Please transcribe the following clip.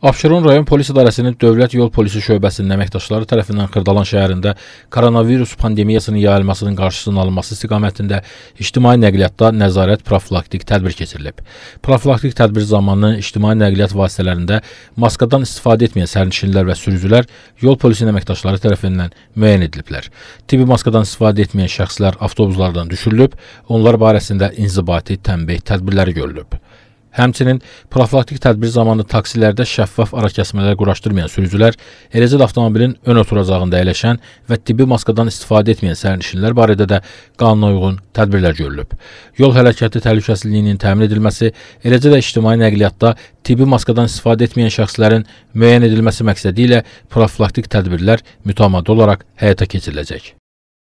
Abşeron rayon polis idarəsinin Dövlət Yol Polisi şöbəsinin əməkdaşları tərəfindən Xırdalan şəhərində koronavirus pandemiyasının yayılmasının qarşısının alınması istiqamətində ictimai nəqliyyatda nəzarət profilaktik tədbir keçirilib. Profilaktik tədbir zamanı ictimai nəqliyyat vasitələrində maskadan istifadə etməyən sərnişinlər və sürücülər yol polisinin əməkdaşları tərəfindən müəyyən ediliblər. Tibbi maskadan istifadə etməyən şəxslər avtobuslardan düşürülüb, onlar barəsində inzibati tənbeh tədbirləri görülüb. Həmçinin profilaktik tədbir zamanı taksilərdə şəffaf arakəsmələr quraşdırmayan sürücülər, eləcə də avtomobilin ön oturacağında əyləşən və tibbi maskadan istifadə etməyən sərnişinlər barədə də qanuna uyğun tədbirlər görülüb. Yol hərəkəti təhlükəsizliyinin təmin edilməsi, eləcə də ictimai nəqliyyatda tibbi maskadan istifadə etməyən şəxslərin müəyyən edilməsi məqsədi ilə profilaktik tədbirlər mütəmadi olaraq həyata keçiriləcək.